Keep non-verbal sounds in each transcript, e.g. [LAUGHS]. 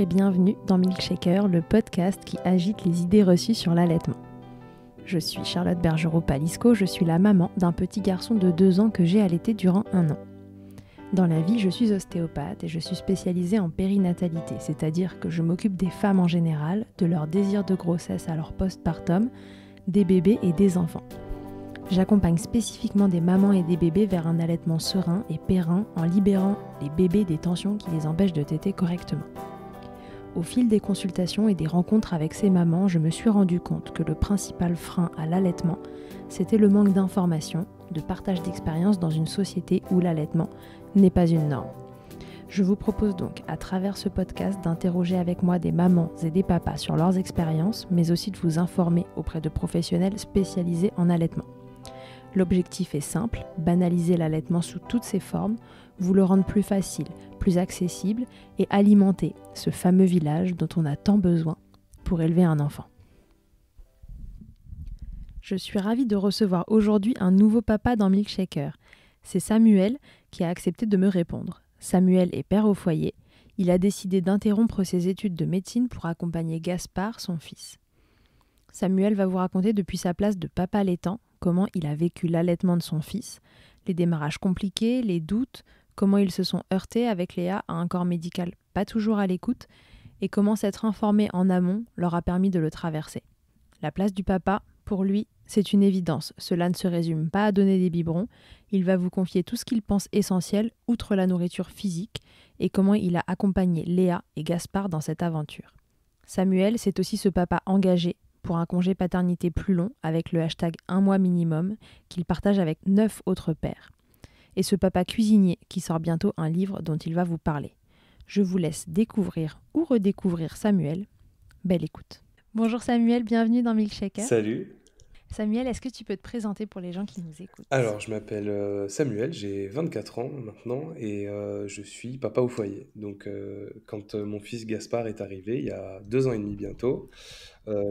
et bienvenue dans Milkshaker, le podcast qui agite les idées reçues sur l'allaitement. Je suis Charlotte Bergerot-Palisco, je suis la maman d'un petit garçon de 2 ans que j'ai allaité durant un an. Dans la vie, je suis ostéopathe et je suis spécialisée en périnatalité, c'est-à-dire que je m'occupe des femmes en général, de leur désir de grossesse à leur postpartum, des bébés et des enfants. J'accompagne spécifiquement des mamans et des bébés vers un allaitement serein et périn en libérant les bébés des tensions qui les empêchent de téter correctement. Au fil des consultations et des rencontres avec ces mamans, je me suis rendu compte que le principal frein à l'allaitement, c'était le manque d'informations, de partage d'expériences dans une société où l'allaitement n'est pas une norme. Je vous propose donc, à travers ce podcast, d'interroger avec moi des mamans et des papas sur leurs expériences, mais aussi de vous informer auprès de professionnels spécialisés en allaitement. L'objectif est simple, banaliser l'allaitement sous toutes ses formes vous le rendre plus facile, plus accessible et alimenter ce fameux village dont on a tant besoin pour élever un enfant. Je suis ravie de recevoir aujourd'hui un nouveau papa dans Milkshaker. C'est Samuel qui a accepté de me répondre. Samuel est père au foyer. Il a décidé d'interrompre ses études de médecine pour accompagner Gaspard, son fils. Samuel va vous raconter depuis sa place de papa laitant comment il a vécu l'allaitement de son fils, les démarrages compliqués, les doutes, comment ils se sont heurtés avec Léa à un corps médical pas toujours à l'écoute, et comment s'être informé en amont leur a permis de le traverser. La place du papa, pour lui, c'est une évidence. Cela ne se résume pas à donner des biberons. Il va vous confier tout ce qu'il pense essentiel, outre la nourriture physique, et comment il a accompagné Léa et Gaspard dans cette aventure. Samuel, c'est aussi ce papa engagé pour un congé paternité plus long avec le hashtag un mois minimum qu'il partage avec neuf autres pères et ce papa cuisinier qui sort bientôt un livre dont il va vous parler. Je vous laisse découvrir ou redécouvrir Samuel. Belle écoute. Bonjour Samuel, bienvenue dans Milkshaker. Salut. Samuel, est-ce que tu peux te présenter pour les gens qui nous écoutent Alors, je m'appelle euh, Samuel, j'ai 24 ans maintenant et euh, je suis papa au foyer. Donc, euh, quand mon fils Gaspard est arrivé, il y a deux ans et demi bientôt,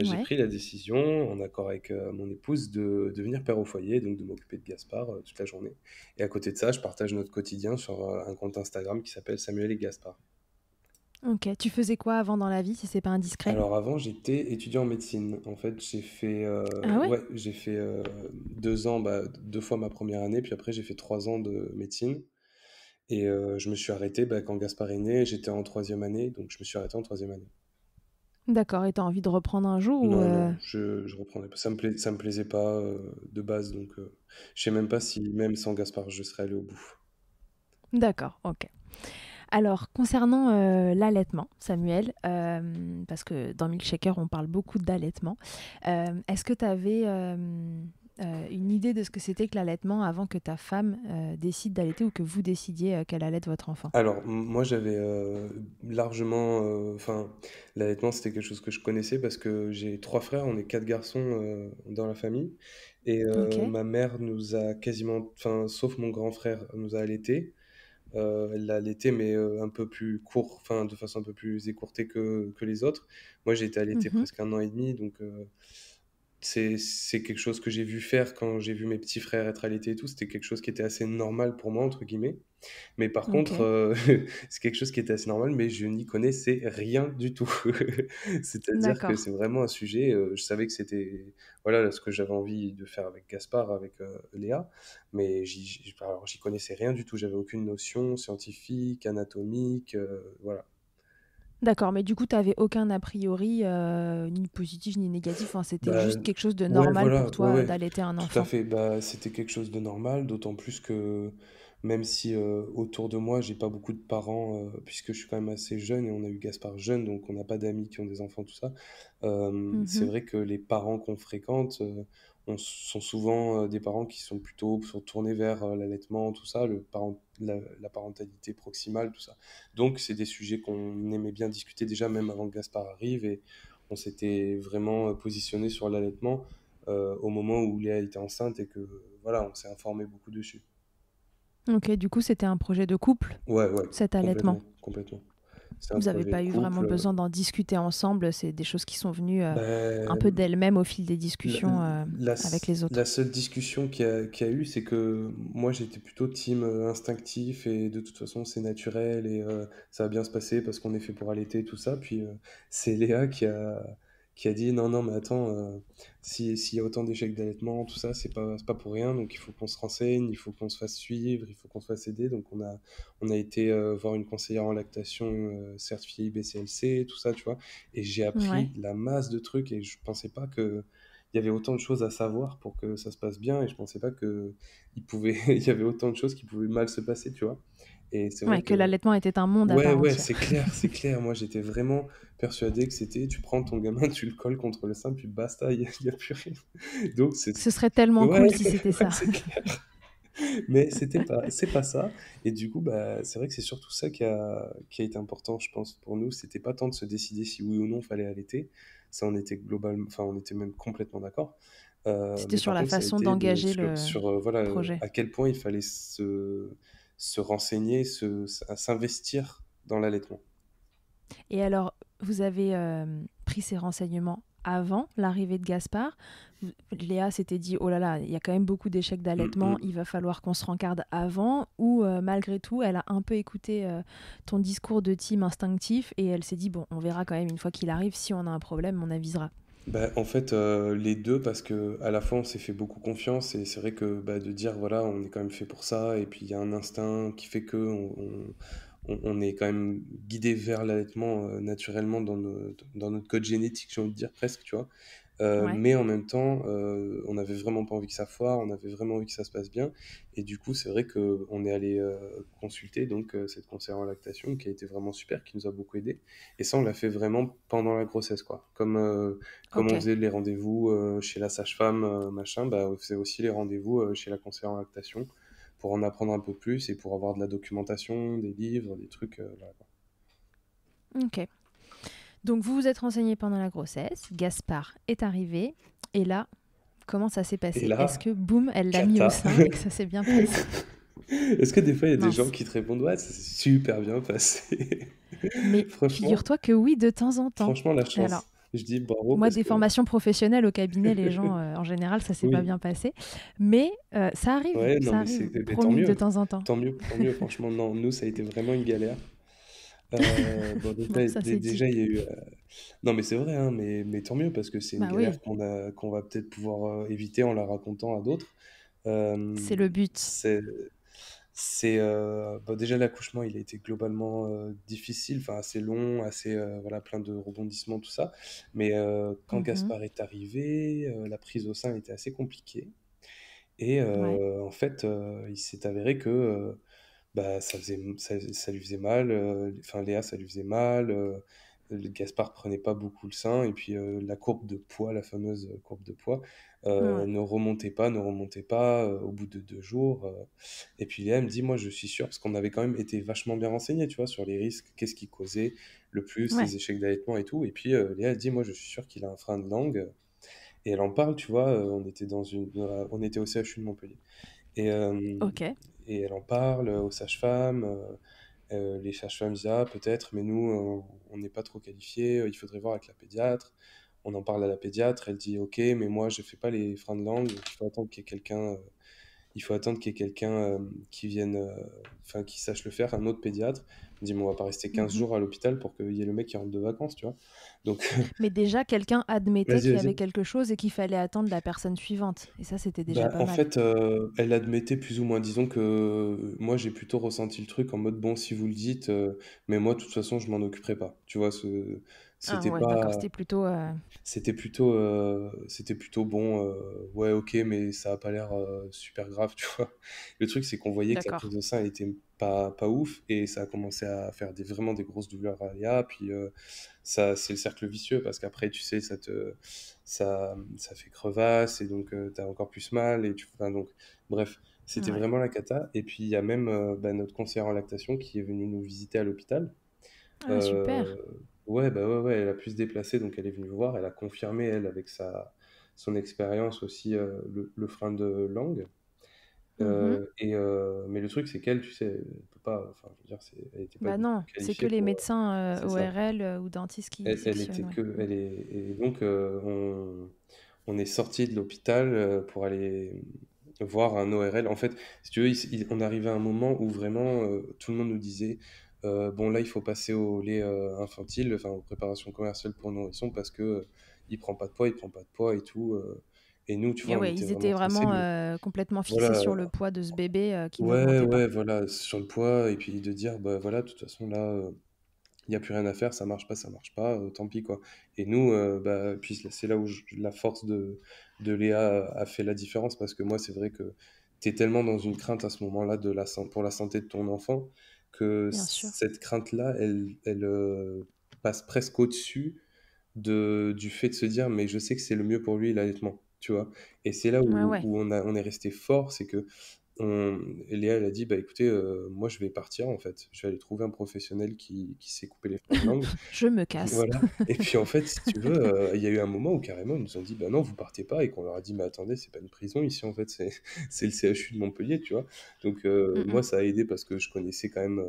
j'ai pris la décision, en accord avec mon épouse, de devenir père au foyer, donc de m'occuper de Gaspard toute la journée. Et à côté de ça, je partage notre quotidien sur un compte Instagram qui s'appelle Samuel et Gaspard. Ok, tu faisais quoi avant dans la vie, si c'est pas indiscret Alors avant, j'étais étudiant en médecine. En fait, j'ai fait, euh, ah ouais j'ai fait euh, deux ans, bah, deux fois ma première année, puis après j'ai fait trois ans de médecine. Et euh, je me suis arrêté bah, quand Gaspard est né, j'étais en troisième année, donc je me suis arrêté en troisième année. D'accord, et as envie de reprendre un jour Non, non je, je reprendrai pas. Ça me, ça me plaisait pas de base, donc je sais même pas si même sans Gaspard, je serais allé au bout. D'accord, ok. Alors, concernant euh, l'allaitement, Samuel, euh, parce que dans Milkshaker, on parle beaucoup d'allaitement, euh, est-ce que tu avais une idée de ce que c'était que l'allaitement avant que ta femme décide d'allaiter ou que vous décidiez qu'elle allaite votre enfant Alors, moi, j'avais largement. Enfin, l'allaitement, c'était quelque chose que je connaissais parce que j'ai trois frères, on est quatre garçons dans la famille. Et ma mère nous a quasiment. Enfin, sauf mon grand frère, nous a allaités. Euh, elle l'a l'été mais euh, un peu plus court, enfin de façon un peu plus écourtée que, que les autres. Moi, j'ai été allaité mmh presque un an et demi, donc euh, c'est quelque chose que j'ai vu faire quand j'ai vu mes petits frères être allaités et tout. C'était quelque chose qui était assez normal pour moi, entre guillemets. Mais par contre, euh, [LAUGHS] c'est quelque chose qui était assez normal, mais je n'y connaissais rien du tout. [LAUGHS] C'est-à-dire que c'est vraiment un sujet. Euh, je savais que c'était voilà ce que j'avais envie de faire avec Gaspard, avec euh, Léa, mais j'y connaissais rien du tout. J'avais aucune notion scientifique, anatomique, voilà. D'accord, mais du coup, tu n'avais aucun a priori, euh, ni positif ni négatif. c'était bah, juste quelque chose de normal pour toi d'allaiter un enfant. Tout fait. Bah, c'était quelque chose de normal, d'autant plus que même si euh, autour de moi, j'ai pas beaucoup de parents, euh, puisque je suis quand même assez jeune et on a eu Gaspard jeune, donc on n'a pas d'amis qui ont des enfants, tout ça. Mmh c'est vrai que les parents qu'on fréquente, on sont souvent euh, des parents qui sont plutôt sont tournés vers euh, l'allaitement, tout ça, le la, parentalité proximale, tout ça. Donc, c'est des sujets qu'on aimait bien discuter déjà, même avant que Gaspard arrive, et on s'était vraiment euh, positionné sur l'allaitement au moment où Léa était enceinte et que, voilà, on s'est informé beaucoup dessus. Ok, du coup, c'était un projet de couple, ouais, ouais, cet allaitement. complètement. Vous n'avez pas eu vraiment euh. besoin d'en discuter ensemble, c'est des choses qui sont venues euh, un ben, peu d'elles-mêmes au fil des discussions euh, avec les autres. La seule discussion qu'il y a, eu, c'est que moi j'étais plutôt team instinctif et de toute façon c'est naturel et ça va bien se passer parce qu'on est fait pour allaiter et tout ça. Puis c'est Léa qui a qui a dit non, non, mais attends, euh, s'il y a autant d'échecs d'allaitement, tout ça, c'est pas, pas pour rien, donc il faut qu'on se renseigne, il faut qu'on se fasse suivre, il faut qu'on se fasse aider. Donc on a, on a été euh, voir une conseillère en lactation euh, certifiée IBCLC, tout ça, tu vois, et j'ai appris la masse de trucs et je pensais pas que. Il y avait autant de choses à savoir pour que ça se passe bien et je pensais pas que il, pouvait, [LAUGHS] il y avait autant de choses qui pouvaient mal se passer, tu vois. Et que, l'allaitement était un monde à part Ouais, c'est clair, c'est clair. Moi, j'étais vraiment persuadé que c'était tu prends ton gamin, tu le colles contre le sein, puis basta, il n'y a, plus rien. Donc, Ce serait tellement cool si c'était [LAUGHS] ça. Mais c'était pas, [LAUGHS] c'est pas ça. Et du coup, bah, c'est vrai que c'est surtout ça qui a, qui a été important, je pense, pour nous. C'était pas tant de se décider si oui ou non fallait allaiter. Ça, on était global, enfin, on était même complètement d'accord. Euh, c'était sur la façon d'engager le sur, euh, voilà, projet. À quel point il fallait se se renseigner, s'investir dans l'allaitement. Et alors, vous avez euh, pris ces renseignements avant l'arrivée de Gaspard. Léa s'était dit, oh là là, il y a quand même beaucoup d'échecs d'allaitement, mm, mm. il va falloir qu'on se rencarde avant, ou euh, malgré tout, elle a un peu écouté euh, ton discours de team instinctif et elle s'est dit, bon, on verra quand même une fois qu'il arrive, si on a un problème, on avisera. Bah, en fait, euh, les deux, parce que à la fois on s'est fait beaucoup confiance et c'est vrai que bah, de dire voilà, on est quand même fait pour ça, et puis il y a un instinct qui fait que on, est quand même guidé vers l'allaitement euh, naturellement dans, dans notre code génétique, j'ai envie de dire presque, tu vois. Euh, mais en même temps, euh, on n'avait vraiment pas envie que ça foire, on avait vraiment envie que ça se passe bien. Et du coup, c'est vrai que on est allé euh, consulter donc euh, cette conseillère en lactation qui a été vraiment super, qui nous a beaucoup aidé. Et ça, on l'a fait vraiment pendant la grossesse, quoi. Comme, comme on faisait les rendez-vous chez la sage-femme, machin, bah, on faisait aussi les rendez-vous chez la conseillère en lactation pour en apprendre un peu plus et pour avoir de la documentation, des livres, des trucs. Là, quoi Ok. Donc vous vous êtes renseigné pendant la grossesse, Gaspard est arrivé, et là, comment ça s'est passé Est-ce que boum, elle l'a mis au sein et que ça s'est bien passé [LAUGHS] Est-ce que des fois, il y a des gens qui te répondent Ouais, ça s'est super bien passé. [LAUGHS] Mais figure-toi que oui, de temps en temps. Franchement, la chance. je dis Moi, des formations professionnelles au cabinet, les gens, [LAUGHS] euh, en général, ça s'est pas bien passé. Mais euh, ça arrive. ça arrive eh ben, de temps en temps. Tant mieux, tant mieux. franchement, non, nous, ça a été vraiment une galère. Euh, [LAUGHS] déjà, il y a eu. Euh, non, mais c'est vrai, hein, mais, mais tant mieux, parce que c'est une bah galère qu'on va peut-être pouvoir euh, éviter en la racontant à d'autres. c'est le but. c'est, c'est, déjà, l'accouchement, il a été globalement difficile, enfin assez long, assez voilà, plein de rebondissements, tout ça. Mais quand mmh Gaspard est arrivé, la prise au sein était assez compliquée. Et en fait, il s'est avéré que bah, ça, faisait, ça, lui faisait mal. Euh, enfin, Léa, ça lui faisait mal. Euh, Gaspard prenait pas beaucoup le sein et puis euh, la courbe de poids, la fameuse courbe de poids, ne remontait pas, ne remontait pas au bout de deux jours. Et puis Léa me dit, moi je suis sûr parce qu'on avait quand même été vachement bien renseigné, tu vois, sur les risques, qu'est-ce qui causait le plus les échecs d'allaitement et tout. Et puis Léa dit, moi je suis sûr qu'il a un frein de langue. Et elle en parle, tu vois, on était dans une, on était au CHU de Montpellier. Et, ok et elle en parle euh, aux sages-femmes. Euh, euh, les sages-femmes disent ah, peut-être, mais nous on n'est pas trop qualifiés, il faudrait voir avec la pédiatre. On en parle à la pédiatre, elle dit ok, mais moi je ne fais pas les freins de langue, il faut attendre qu'il y ait quelqu'un il faut attendre qu'il y ait quelqu'un euh, qui vienne, euh, enfin, qui sache le faire, un autre pédiatre. On me dit, mais on va pas rester 15 mhm. jours à l'hôpital pour qu'il y ait le mec qui rentre de vacances, tu vois. Donc... [LAUGHS] mais déjà, quelqu'un admettait qu'il y avait quelque chose et qu'il fallait attendre la personne suivante. Et ça, c'était déjà bah, pas mal. En fait, euh, elle admettait plus ou moins, disons que moi, j'ai plutôt ressenti le truc en mode, bon, si vous le dites, mais moi, de toute façon, je m'en occuperai pas. Tu vois, ce ah c'était pas. C'était plutôt. Euh, c'était plutôt. Euh, c'était plutôt bon. Euh, ouais, ok, mais ça a pas l'air super grave, [LAUGHS] tu vois. Le truc, c'est qu'on voyait que la prise de sein n'était pas pas ouf et ça a commencé à faire des vraiment des grosses douleurs à Puis ça, c'est le cercle vicieux parce qu'après, tu sais, ça te ça ça fait crevasse et donc tu as encore plus mal et tu. donc, bref. C'était vraiment la cata. Et puis, il y a même bah, notre conseillère en lactation qui est venue nous visiter à l'hôpital. Ah, super Ouais, bah ouais, elle a pu se déplacer, donc elle est venue voir. Elle a confirmé, elle, avec sa, son expérience aussi, euh, le, frein de langue. Mmh euh, et, euh, mais le truc, c'est qu'elle, tu sais, elle peut pas. Enfin, je veux dire, c'est, elle était Bah non, c'est que les médecins ORL ou dentistes qui. Elle, elle était que. Elle est, et donc, on, on, est sorti de l'hôpital pour aller voir un ORL. En fait, si tu veux, on arrivait à un moment où vraiment tout le monde nous disait euh, bon, là, il faut passer au lait euh, infantile, enfin, aux préparations commerciales pour nourrissons parce que euh, il prend pas de poids, il prend pas de poids et tout. Et nous, tu eh vois, ils étaient vraiment, complètement fixés sur le poids de ce bébé qui Ouais, ouais, voilà, sur le poids, et puis de dire, bah voilà, de toute façon, là, il n'y a plus rien à faire, ça marche pas, ça marche pas, tant pis, quoi. Et nous, bah, puis c'est là où la force de, de Léa a, fait la différence, parce que moi, c'est vrai que tu es tellement dans une crainte à ce moment-là de pour la santé de ton enfant, que cette crainte-là, elle, elle euh, passe presque au-dessus de, du fait de se dire, mais je sais que c'est le mieux pour lui, l'allaitement, tu vois. Et c'est là où, où on, a, on, est resté fort, c'est que Léa, elle a dit, bah écoutez, euh, moi je vais partir en fait. Je vais aller trouver un professionnel qui, qui sait couper les [LAUGHS] langues je me casse. Voilà. [LAUGHS] Et puis en fait, si tu veux, euh, il y a eu un moment où carrément ils nous ont dit, bah non, vous partez pas, et qu'on leur a dit, mais attendez, c'est pas une prison ici en fait, c'est [LAUGHS] le CHU de Montpellier, tu vois. Donc euh, moi ça a aidé parce que je connaissais quand même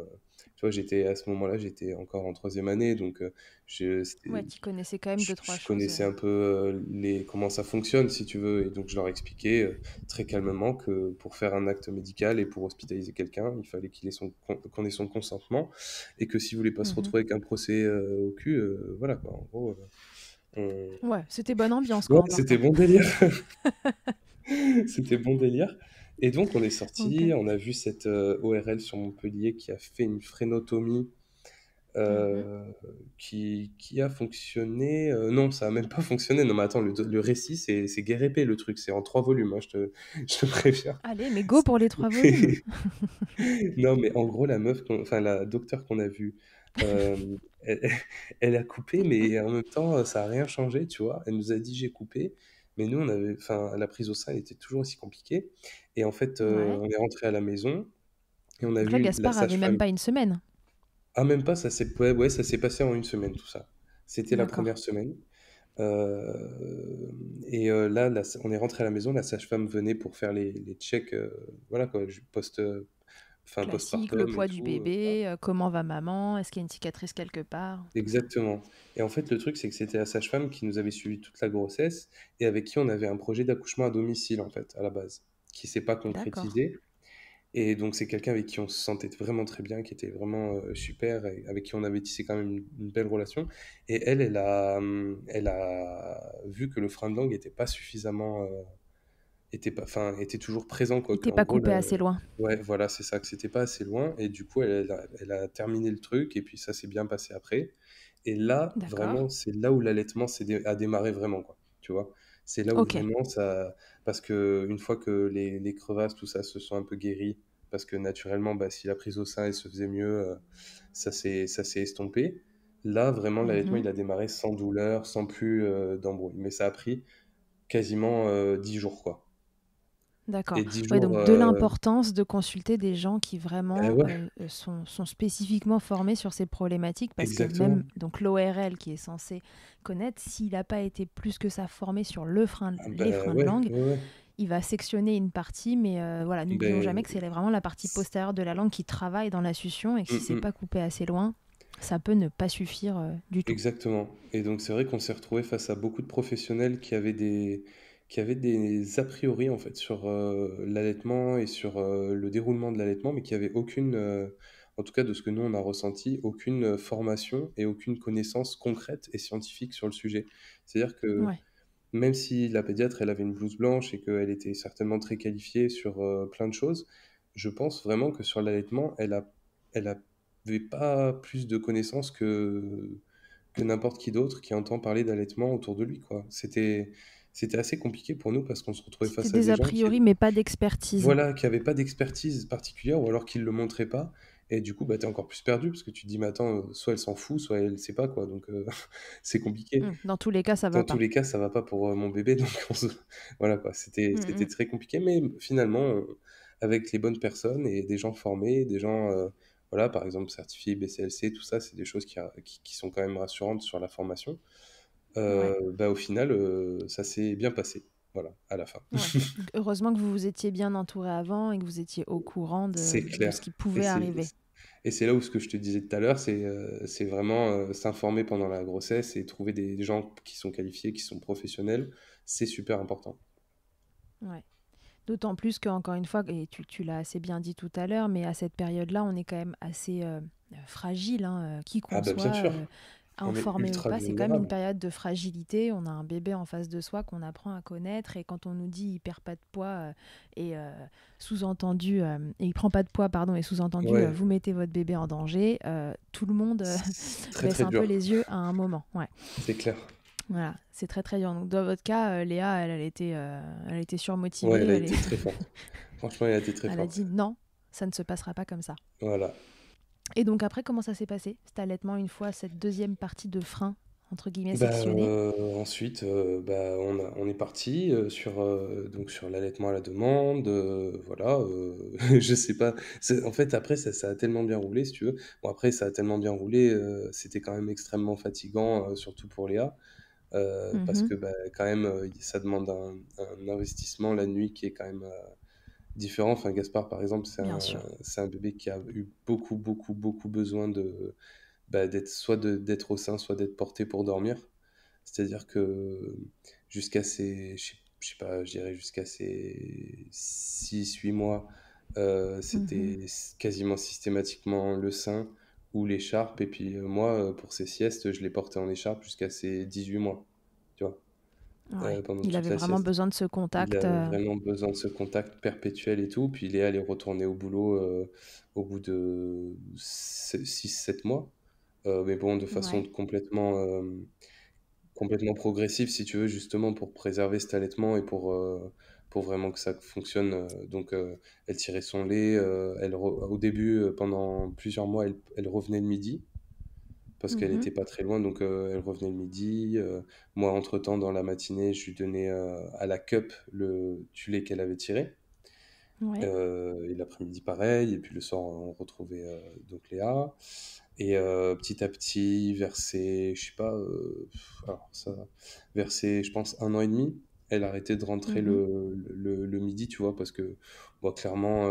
tu vois, j'étais à ce moment-là, j'étais encore en troisième année, donc euh, je. Ouais, tu connaissais quand même deux trois je, je connaissais euh. un peu euh, les comment ça fonctionne, si tu veux, et donc je leur expliquais très calmement que pour faire un acte médical et pour hospitaliser quelqu'un, il fallait qu'il ait son qu'on ait son consentement et que si vous voulez pas se mmh retrouver avec un procès au cul, voilà quoi. En gros. Ouais, c'était bonne ambiance. Ouais, hein. c'était bon délire. [LAUGHS] c'était bon délire. Et donc, on est sorti, on a vu cette euh, ORL sur Montpellier qui a fait une frénotomie euh, mhm. qui, qui, a fonctionné. Euh, non, ça a même pas fonctionné. Non, mais attends, le, récit, c'est, c'est guérépé le truc. C'est en trois volumes, hein, je, te, [LAUGHS] je Allez, mais go pour les trois volumes. [LAUGHS] [LAUGHS] non, mais en gros, la meuf, enfin, la docteur qu'on a vue. elle, elle a coupé, mais en même temps, ça a rien changé, tu vois. Elle nous a dit j'ai coupé, mais nous, on avait, enfin, la prise au sein était toujours aussi compliquée. Et en fait, euh, on est rentré à la maison et on a Là, Gaspard avait même pas une semaine. Ah, même pas, ça s'est ouais, ça s'est passé en une semaine tout ça. C'était la première semaine. Euh, et euh, là, on est rentré à la maison, la sage-femme venait pour faire les, les checks, voilà quoi, post, le poids du euh, bébé, euh, comment va maman, est-ce qu'il y a une cicatrice quelque part Exactement. Et en fait, le truc, c'est que c'était la sage-femme qui nous avait suivi toute la grossesse et avec qui on avait un projet d'accouchement à domicile, en fait, à la base, qui s'est pas concrétisé. Et donc, c'est quelqu'un avec qui on se sentait vraiment très bien, qui était vraiment euh, super, avec qui on avait tissé quand même une, belle relation. Et elle, hum, elle a, vu que le frein de langue n'était pas suffisamment était pas enfin était toujours présent quoi n'était pas coupé assez loin ouais voilà c'est ça que c'était pas assez loin et du coup elle, a, terminé le truc et puis ça s'est bien passé après et là vraiment c'est là où l'allaitement a démarré vraiment quoi tu vois c'est là où vraiment ça parce que une fois que les, les, crevasses tout ça se sont un peu guéries parce que naturellement bah, si la prise au sein elle se faisait mieux euh, ça s'est ça s'est estompé là vraiment l'allaitement mhm. il a démarré sans douleur sans plus euh, d'embrouille mais ça a pris quasiment euh, dix 10 jours quoi D'accord. donc de euh, l'importance de consulter des gens qui vraiment eh euh, euh, sont, sont spécifiquement formés sur ces problématiques, parce que même donc l'ORL qui est censé connaître, s'il n'a pas été plus que ça formé sur le frein, ah les bah freins de langue, il va sectionner une partie, mais voilà, n'oublions ben jamais que c'est vraiment la partie postérieure de la langue qui travaille dans la succion, et que si mm, c'est mm. pas coupé assez loin, ça peut ne pas suffire du tout. exactement. Et donc c'est vrai qu'on s'est retrouvé face à beaucoup de professionnels qui avaient des, qui avait des a priori en fait sur euh, l'allaitement et sur euh, le déroulement de l'allaitement, mais qui n'avaient aucune, euh, en tout cas de ce que nous on a ressenti, aucune formation et aucune connaissance concrète et scientifique sur le sujet. C'est-à-dire que même si la pédiatre elle avait une blouse blanche et qu'elle était certainement très qualifiée sur plein de choses, je pense vraiment que sur l'allaitement elle a, elle avait pas plus de connaissances que que n'importe qui d'autre qui entend parler d'allaitement autour de lui quoi. C'était c'était assez compliqué pour nous parce qu'on se retrouvait face à des, a priori mais pas d'expertise. Voilà, qui n'avaient pas d'expertise particulière ou alors qui ne le montrait pas. Et du coup, bah, tu es encore plus perdu parce que tu te dis, mais attends, euh, soit elle s'en fout, soit elle ne sait pas. quoi. Donc, euh, [LAUGHS] c'est compliqué. Mmh, dans tous les cas, ça va pas. Dans tous les cas, ça va pas pour euh, mon bébé. [LAUGHS] Donc, voilà, C'était, mmh, mmh. très compliqué. Mais finalement, avec les bonnes personnes et des gens formés, des gens, voilà, par exemple, certifiés BCLC, tout ça, c'est des choses qui, sont quand même rassurantes sur la formation. Euh, bah, au final, euh, ça s'est bien passé. Voilà, à la fin. [LAUGHS] Heureusement que vous vous étiez bien entouré avant et que vous étiez au courant de, ce qui pouvait arriver. Et c'est là où ce que je te disais tout à l'heure, c'est euh, vraiment s'informer pendant la grossesse et trouver des gens qui sont qualifiés, qui sont professionnels. C'est super important. Ouais. D'autant plus qu'encore une fois, et tu, l'as assez bien dit tout à l'heure, mais à cette période-là, on est quand même assez fragile, hein, qui qu'on ah bah, soit. Ah, informé ou pas, c'est quand même une période de fragilité. On a un bébé en face de soi qu'on apprend à connaître et quand on nous dit il perd pas de poids euh, et euh, sous-entendu et euh, il prend pas de poids pardon et sous-entendu vous mettez votre bébé en danger, tout le monde [LAUGHS] baisse un peu les yeux à un moment. Ouais. C'est clair. Voilà, c'est très très dur. Donc dans votre cas, Léa, elle, était, elle était surmotivée. elle a été [LAUGHS] Franchement, elle a été très forte. Elle a dit non, ça ne se passera pas comme ça. Voilà. Et donc après, comment ça s'est passé cet allaitement une fois cette deuxième partie de frein entre guillemets bah, euh, Ensuite, euh, bah, on, est parti euh, sur, donc sur l'allaitement à la demande. voilà, [LAUGHS] je sais pas. En fait, après, ça, a tellement bien roulé, si tu veux. Bon, après, ça a tellement bien roulé, c'était quand même extrêmement fatigant, surtout pour Léa. Parce mmh que bah, quand même, ça demande un, investissement la nuit qui est quand même différent. Enfin, Gaspard, par exemple, c'est un, bébé qui a eu beaucoup, beaucoup, beaucoup besoin de, bah, d'être soit d'être au sein, soit d'être porté pour dormir. C'est-à-dire que jusqu'à ses, je sais, pas, je dirais jusqu'à ses 6-8 mois, euh, c'était mmh quasiment systématiquement le sein ou l'écharpe. Et puis euh, moi, euh, pour ses siestes, je l'ai porté en écharpe jusqu'à ses 18 mois. Tu vois il avait vraiment besoin de ce contact. avait euh. vraiment besoin de ce contact perpétuel et tout. Puis il est allé retourner au boulot euh, au bout de 6-7 mois. Euh, mais bon, de façon complètement, complètement progressive, si tu veux, justement, pour préserver cet allaitement et pour, pour vraiment que ça fonctionne. Donc, elle tirait son lait. elle Au début, pendant plusieurs mois, elle, elle revenait le midi parce mmh qu'elle n'était pas très loin, donc elle revenait le midi. moi, entre-temps, dans la matinée, je lui donnais à la cup le, du qu'elle avait tiré. et l'après-midi, pareil. Et puis le soir, on retrouvait donc Léa. Et petit à petit, versé, je sais pas, euh, je pense, un an et demi, elle arrêtait de rentrer mmh le, midi, tu vois, parce que clairement,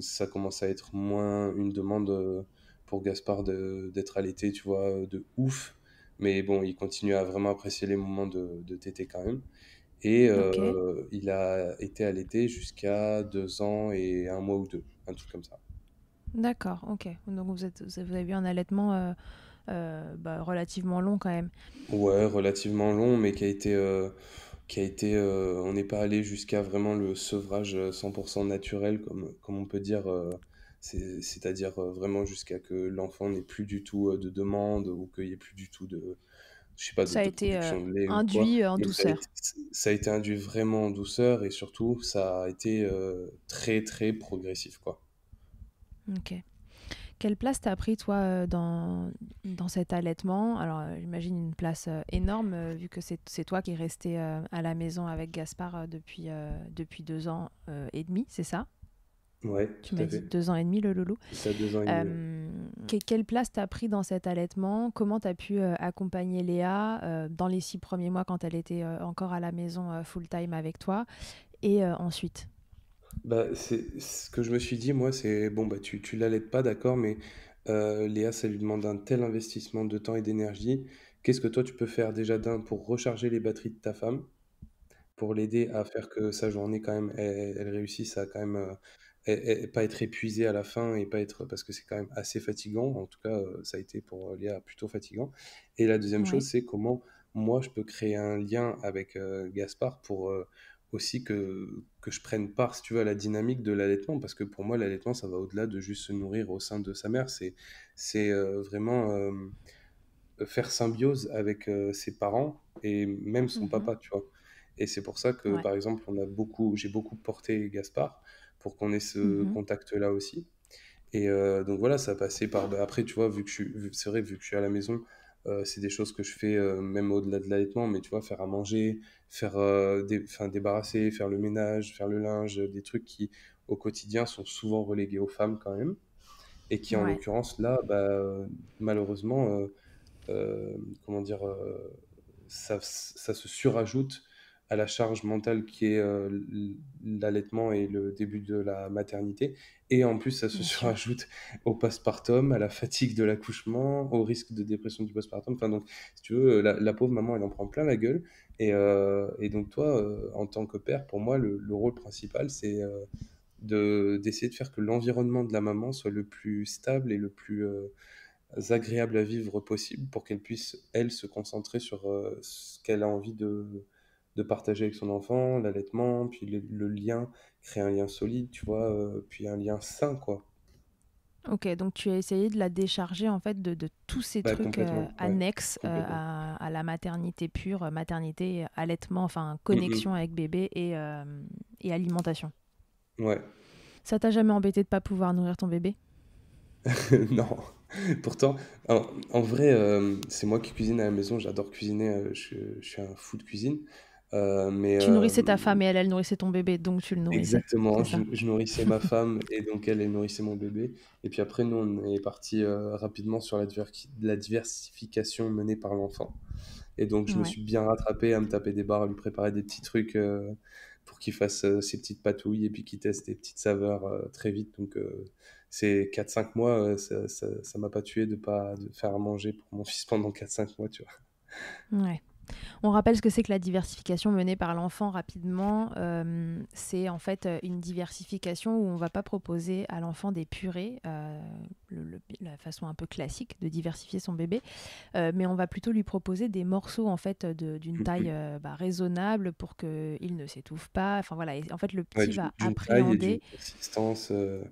ça commence à être moins une demande pour Gaspard d'être allaité, tu vois, de ouf. Mais bon, il continue à vraiment apprécier les moments de, de tété quand même. Et euh, il a été allaité jusqu'à deux ans et un mois ou deux, un truc comme ça. D'accord, ok. Donc vous, êtes, vous avez eu un allaitement euh, euh, bah, relativement long quand même. Ouais, relativement long, mais qui a été... qui a été on n'est pas allé jusqu'à vraiment le sevrage 100% naturel, comme, comme on peut dire c'est-à-dire euh, vraiment jusqu'à que l'enfant n'ait plus du tout euh, de demande ou qu'il n'y ait plus du tout de, je sais pas, ça a été euh, induit en douceur. Ça a, été induit vraiment en douceur et surtout ça a été très très progressif quoi. Ok. Quelle place t'as pris toi dans, dans cet allaitement Alors j'imagine une place énorme vu que c'est toi qui es resté à la maison avec Gaspard depuis, depuis deux ans et demi, c'est ça tu m'as dit deux ans et demi, le loulou. Ça, deux ans et euh, quelle place tu as pris dans cet allaitement Comment tu as pu euh, accompagner Léa euh, dans les six premiers mois quand elle était encore à la maison full-time avec toi Et ensuite bah, Ce que je me suis dit, moi, c'est bon, bah, tu, tu l'allaites pas, d'accord, mais Léa, ça lui demande un tel investissement de temps et d'énergie. Qu'est-ce que toi, tu peux faire déjà d'un pour recharger les batteries de ta femme pour l'aider à faire que sa journée quand même elle réussisse à quand même pas être épuisé à la fin et pas être parce que c'est quand même assez fatigant. En tout cas, euh, ça a été pour euh, Léa plutôt fatigant. Et la deuxième chose, c'est comment moi je peux créer un lien avec euh, Gaspard pour aussi que, que je prenne part, si tu veux, à la dynamique de l'allaitement, parce que pour moi, l'allaitement, ça va au-delà de juste se nourrir au sein de sa mère. C'est c'est vraiment faire symbiose avec ses parents et même son mmh papa, tu vois. Et c'est pour ça que, par exemple, on a beaucoup, j'ai beaucoup porté Gaspard pour qu'on ait ce mhm. contact-là aussi. Et euh, donc voilà, ça passait par. après, tu vois, vu que je c'est vrai, vu que je suis à la maison, euh, c'est des choses que je fais euh, même au-delà de l'allaitement, mais tu vois, faire à manger, faire enfin, débarrasser, faire le ménage, faire le linge, des trucs qui au quotidien sont souvent relégués aux femmes quand même, et qui en l'occurrence là, bah, malheureusement, comment dire, ça, ça, se surajoute à la charge mentale qui est euh, l'allaitement et le début de la maternité. Et en plus, ça se rajoute au postpartum, à la fatigue de l'accouchement, au risque de dépression du postpartum. Enfin, donc, si tu veux, la, pauvre maman, elle en prend plein la gueule. Et, euh, donc, toi, euh, en tant que père, pour moi, le, le rôle principal, c'est de d'essayer de faire que l'environnement de la maman soit le plus stable et le plus agréable à vivre possible pour qu'elle puisse, elle, se concentrer sur ce qu'elle a envie de de partager avec son enfant, l'allaitement, puis le, lien, créer un lien solide, tu vois, euh, puis un lien sain, quoi. Ok, donc tu as essayé de la décharger en fait de, tous ces trucs euh, annexes euh, à, la maternité pure, maternité, allaitement, enfin connexion avec bébé et, alimentation. Ouais. Ça t'a jamais embêté de pas pouvoir nourrir ton bébé [LAUGHS] Non. Pourtant, en, vrai, c'est moi qui cuisine à la maison, j'adore cuisiner, je, je, suis un fou de cuisine. Euh, tu nourrissais euh, ta femme et elle, elle nourrissait ton bébé, donc tu le nourrissais. Exactement, je, nourrissais ma femme et donc elle, elle nourrissait mon bébé. Et puis après, nous, on est parti euh, rapidement sur la, diversification menée par l'enfant. Et donc, je me suis bien rattrapé à me taper des barres, à lui préparer des petits trucs pour qu'il fasse ses petites patouilles et puis qu'il teste des petites saveurs très vite. Donc, ces 4-5 mois, ça ne m'a pas tué de pas de faire à manger pour mon [LAUGHS] fils pendant 4-5 mois, tu vois. Ouais. On rappelle ce que c'est que la diversification menée par l'enfant rapidement. Euh, c'est en fait euh, une diversification où on ne va pas proposer à l'enfant des purées, euh, la façon un peu classique de diversifier son bébé, mais on va plutôt lui proposer des morceaux en fait d'une mmh, mmh. taille bah, raisonnable pour qu'il ne s'étouffe pas. Enfin voilà, en fait le petit va appréhender. Une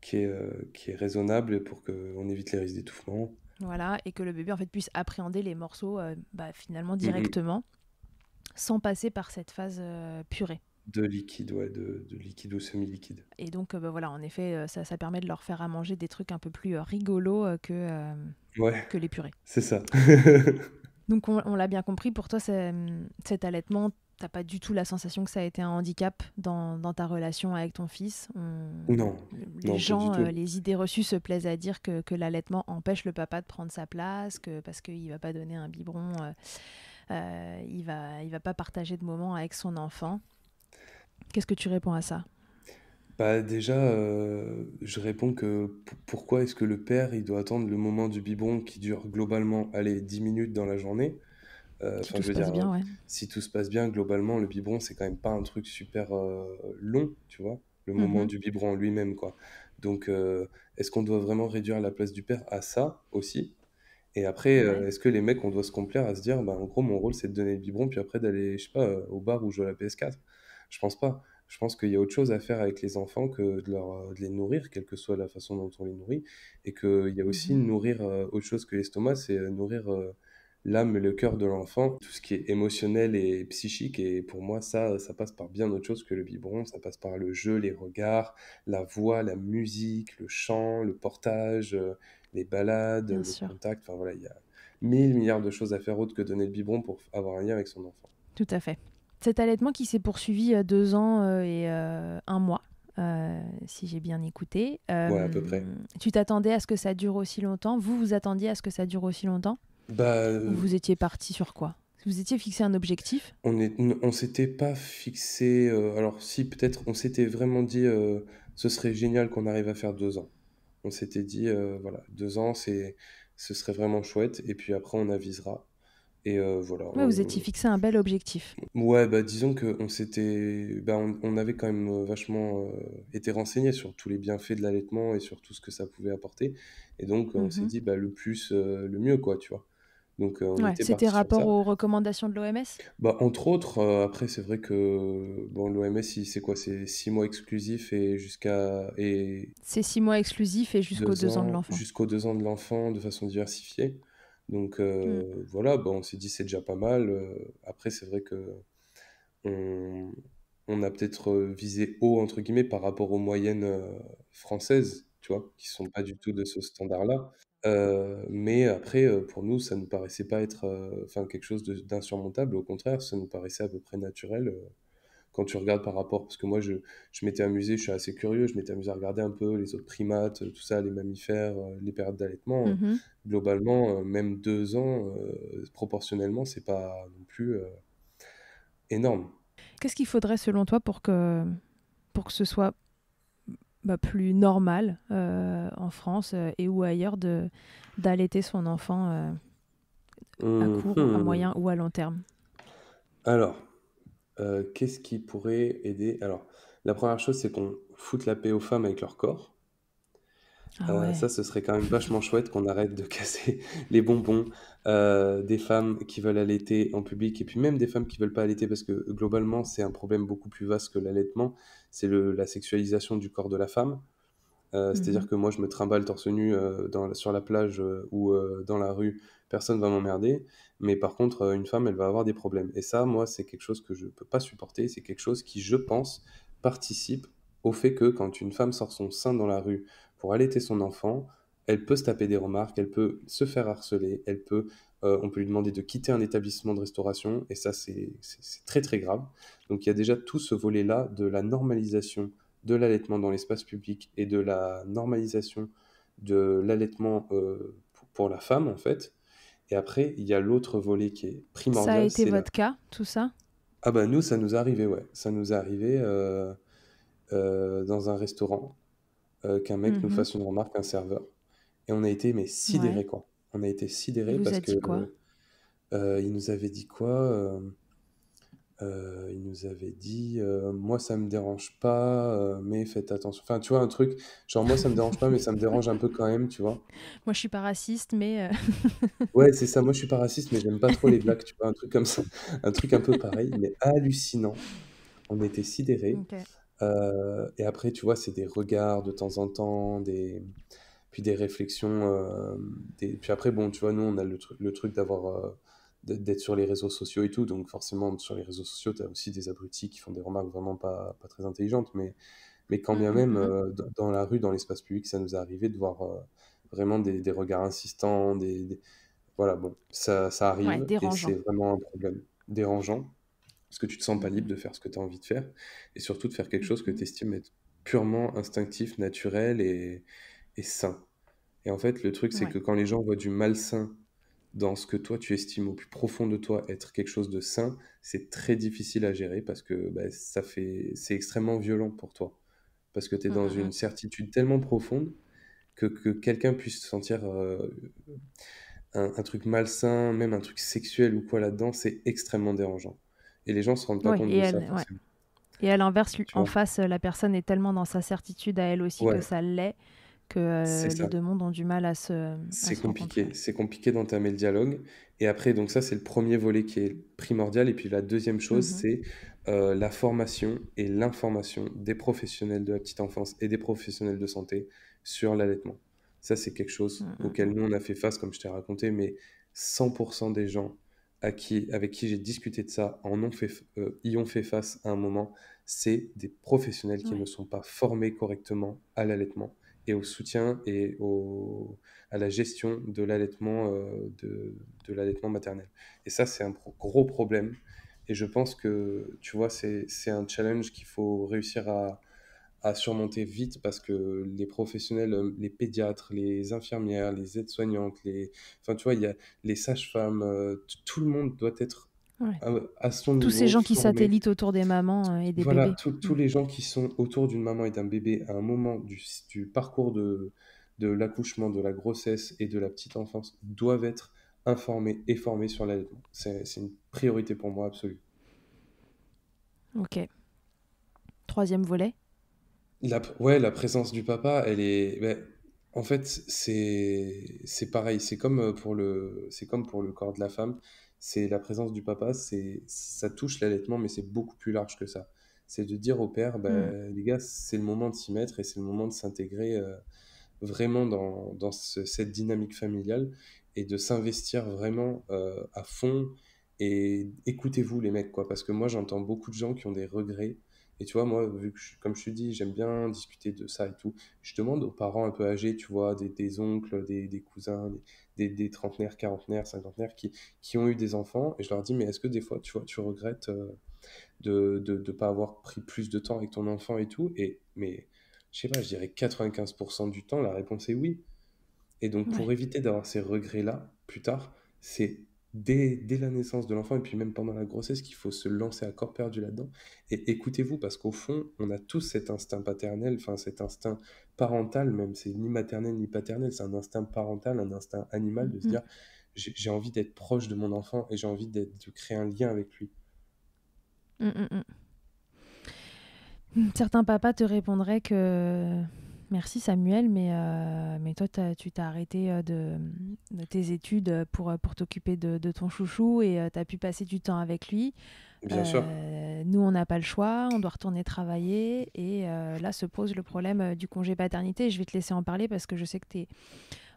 qui est, qui est raisonnable pour qu'on évite les risques d'étouffement. Voilà, et que le bébé en fait puisse appréhender les morceaux euh, bah, finalement directement, sans passer par cette phase euh, purée. De liquide, ouais, de, liquide ou semi-liquide. Et donc, euh, bah, voilà, en effet, ça, ça, permet de leur faire à manger des trucs un peu plus rigolos que, que les purées. C'est ça. [LAUGHS] [LAUGHS] donc, on, on l'a bien compris, pour toi, hum, cet allaitement t'as pas du tout la sensation que ça a été un handicap dans, ta relation avec ton fils. Non. Les gens, euh, les idées reçues se plaisent à dire que, l'allaitement empêche le papa de prendre sa place, que parce qu'il va pas donner un biberon, euh, euh, il va il va pas partager de moments avec son enfant. Qu'est-ce que tu réponds à ça bah, déjà, je réponds que pourquoi est-ce que le père, il doit attendre le moment du biberon qui dure globalement, 10 minutes dans la journée, si, tout se passe bien, globalement, le biberon, c'est quand même pas un truc super euh, long, tu vois, le mhm. moment du biberon lui-même, quoi. Donc, euh, est-ce qu'on doit vraiment réduire la place du père à ça aussi Et après, euh, est-ce que les mecs, on doit se complaire à se dire, bah, en gros, mon rôle, c'est de donner le biberon, puis après d'aller, je sais pas, au bar ou jouer à la PS4 Je pense pas. Je pense qu'il y a autre chose à faire avec les enfants que de, leur, les nourrir, quelle que soit la façon dont on les nourrit, et qu'il y a aussi mhm. nourrir autre chose que l'estomac, c'est nourrir l'âme et le cœur de l'enfant, tout ce qui est émotionnel et psychique. Et pour moi, ça, ça passe par bien autre chose que le biberon. Ça passe par le jeu, les regards, la voix, la musique, le chant, le portage, euh, les balades, le contact. Enfin voilà, il y a mille milliards de choses à faire autre que donner le biberon pour avoir un lien avec son enfant. Tout à fait. Cet allaitement qui s'est poursuivi euh, deux ans euh, et un mois, si j'ai bien écouté. Euh, à peu près. Tu t'attendais à ce que ça dure aussi longtemps Vous, vous attendiez à ce que ça dure aussi longtemps bah, euh, vous étiez parti sur quoi Vous étiez fixé un objectif On est, on s'était pas fixé. Euh, alors si peut-être, on s'était vraiment dit, euh, ce serait génial qu'on arrive à faire deux ans. On s'était dit, voilà, deux ans, c'est, ce serait vraiment chouette. Et puis après, on avisera. Et voilà. vous étiez fixé un bel objectif. Ouais, bah disons que on s'était, bah, on, avait quand même vachement été renseigné sur tous les bienfaits de l'allaitement et sur tout ce que ça pouvait apporter. Et donc, on mhm. s'est dit, bah le plus, le mieux, quoi, tu vois. Euh, c'était rapport aux recommandations de l'OMS bah, Entre autres, euh, après, c'est vrai que l'OMS, c'est quoi C'est six mois exclusifs et jusqu'à. Et c'est six mois exclusifs et jusqu'aux deux ans, de l'enfant. Jusqu'aux deux ans de l'enfant de façon diversifiée. Donc euh, hmm. voilà, bah, on s'est dit c'est déjà pas mal. Après, c'est vrai que on, on a peut-être visé haut, entre guillemets, par rapport aux moyennes françaises qui ne qui sont pas du tout de ce standard-là. Euh, mais après, euh, pour nous, ça ne nous paraissait pas être euh, enfin quelque chose d'insurmontable. Au contraire, ça nous paraissait à peu près naturel quand tu regardes par rapport. Parce que moi, je, je m'étais amusé, je suis assez curieux, je m'étais amusé à regarder un peu les autres primates, tout ça, les mammifères, les périodes d'allaitement. Mmh Globalement, même deux ans, proportionnellement, c'est pas non plus énorme. Qu'est-ce qu'il faudrait selon toi pour que, pour que ce soit bah, plus normal euh, en France euh, et ou ailleurs d'allaiter son enfant euh, à mhm. court, à moyen ou à long terme Alors, qu'est-ce qui pourrait aider Alors, la première chose, c'est qu'on foute la paix aux femmes avec leur corps. Ah ça, ce serait quand même vachement chouette qu'on arrête de [LAUGHS] casser les bonbons, euh, des femmes qui veulent allaiter en public et puis même des femmes qui veulent pas allaiter parce que globalement c'est un problème beaucoup plus vaste que l'allaitement, c'est la sexualisation du corps de la femme. Euh, mhm. C'est-à-dire que moi je me trimballe torse nu euh, dans, sur la plage ou dans la rue, personne va m'emmerder, mais par contre une femme elle va avoir des problèmes. Et ça moi c'est quelque chose que je ne peux pas supporter, c'est quelque chose qui je pense participe au fait que quand une femme sort son sein dans la rue pour allaiter son enfant, elle peut se taper des remarques, elle peut se faire harceler, elle peut, euh, on peut lui demander de quitter un établissement de restauration, et ça, c'est très très grave. Donc il y a déjà tout ce volet-là de la normalisation de l'allaitement dans l'espace public et de la normalisation de l'allaitement euh, pour la femme, en fait. Et après, il y a l'autre volet qui est primordial. Ça a été votre cas, tout ça Ah ben, nous, ça nous est arrivé, ouais. Ça nous est arrivé euh, dans un restaurant qu'un mec nous mhm. fasse une remarque, un serveur. Et on a été mais sidérés, quoi. On a été sidérés parce que. Quoi euh, il nous avait dit quoi euh, euh, Il nous avait dit Moi, ça me dérange pas, mais faites attention. Enfin, tu vois, un truc, genre, moi, ça me dérange pas, mais ça me dérange un peu quand même, tu vois. [LAUGHS] Moi, je suis pas raciste, mais. [LAUGHS] ouais, c'est ça, moi, je suis pas raciste, mais j'aime pas trop les blagues, tu vois, un truc comme ça. Un truc un peu pareil, mais hallucinant. On était sidérés. et après, tu vois, c'est des regards de temps en temps, des, des réflexions. Euh, puis après, bon, tu vois, nous, on a le, truc d'avoir euh, d'être sur les réseaux sociaux et tout. Donc forcément, sur les réseaux sociaux, tu as aussi des abrutis qui font des remarques vraiment pas, très intelligentes. Mais, mais quand bien mmh, même, mmh, mmh. Euh, dans la rue, dans l'espace public, ça nous est arrivé de voir vraiment des, regards insistants. Des, Voilà, bon, ça, arrive. et c'est vraiment un problème. Dérangeant. Parce que tu te sens pas libre de faire ce que tu as envie de faire. Et surtout de faire quelque chose que tu estimes être purement instinctif, naturel et sain. Et en fait, le truc, c'est que quand les gens voient du malsain dans ce que toi tu estimes au plus profond de toi être quelque chose de sain, c'est très difficile à gérer parce que bah, ça fait, c'est extrêmement violent pour toi. Parce que tu es mmh, dans mmh, une mmh. certitude tellement profonde que, que quelqu'un puisse sentir euh, un, truc malsain, même un truc sexuel ou quoi là-dedans, c'est extrêmement dérangeant. Et les gens se rendent pas compte de ça. Et à l'inverse, en face, la personne est tellement dans sa certitude à elle aussi que ça l'est que euh, les deux mondes ont du mal à se. C'est compliqué, c'est compliqué d'entamer le dialogue. Et après, donc ça, c'est le premier volet qui est primordial. Et puis la deuxième chose, mhm. c'est euh, la formation et l'information des professionnels de la petite enfance et des professionnels de santé sur l'allaitement. Ça, c'est quelque chose mm, mm, auquel mm. nous, on a fait face, comme je t'ai raconté, mais 100% des gens à qui, avec qui j'ai discuté de ça en ont fait, euh, y ont fait face à un moment. C'est des professionnels qui ne sont pas formés correctement à l'allaitement et au soutien et à la gestion de l'allaitement euh, de, l'allaitement maternel. Et ça, c'est un gros problème. Et je pense que, tu vois, c'est un challenge qu'il faut réussir à, à, surmonter vite parce que les professionnels, euh, les pédiatres, les infirmières, les aides-soignantes, les, enfin, tu vois, il les sages-femmes, euh, tout le monde doit être ah à, tous ces gens qui satellitent autour des mamans euh, et des bébés. Voilà, tous mm. les gens qui sont autour d'une maman et d'un bébé à un moment du, du parcours de, de l'accouchement, de la grossesse et de la petite enfance doivent être informés et formés sur l'allaitement. C'est une priorité pour moi absolue. Ok. Troisième volet la, Ouais, la présence du papa, elle est. Ben, en fait, c'est pareil. C'est comme, euh, pour le, comme pour le corps de la femme c'est la présence du papa, c'est ça touche l'allaitement, mais c'est beaucoup plus large que ça. C'est de dire au père, bah, mm. les gars, c'est le moment de s'y mettre et c'est le moment de s'intégrer euh, vraiment dans, cette dynamique familiale et de s'investir vraiment euh, à fond. Et écoutez-vous les mecs, quoi, parce que moi j'entends beaucoup de gens qui ont des regrets et tu vois, moi, vu comme je te dis, j'aime bien discuter de ça et tout, je demande aux parents un peu âgés, tu vois, des, oncles, des, cousins, des, des, trentenaires, quarantenaires, cinquantenaires qui, qui ont eu des enfants, et je leur dis, mais est-ce que des fois, tu vois, tu regrettes euh, de ne pas avoir pris plus de temps avec ton enfant et tout Et, mais, je sais pas, je dirais 95% du temps, la réponse est oui. Et donc, pour éviter d'avoir ces regrets-là plus tard, c'est dès, la naissance de l'enfant et puis même pendant la grossesse qu'il faut se lancer à corps perdu là-dedans. Et écoutez-vous, parce qu'au fond, on a tous cet instinct paternel, enfin cet instinct parental même, c'est ni maternel ni paternel, c'est un instinct parental, un instinct animal de se mm-hmm. dire j'ai envie d'être proche de mon enfant et j'ai envie de créer un lien avec lui. Mm, mm, mm. Certains papas te répondraient que Merci Samuel, mais, euh, mais toi, tu t'es arrêté euh, de, tes études pour, euh, pour t'occuper de, ton chouchou et tu as pu passer du temps avec lui. Bien sûr. Nous, on n'a pas le choix, on doit retourner travailler et là se pose le problème du congé paternité. Je vais te laisser en parler parce que je sais que tu es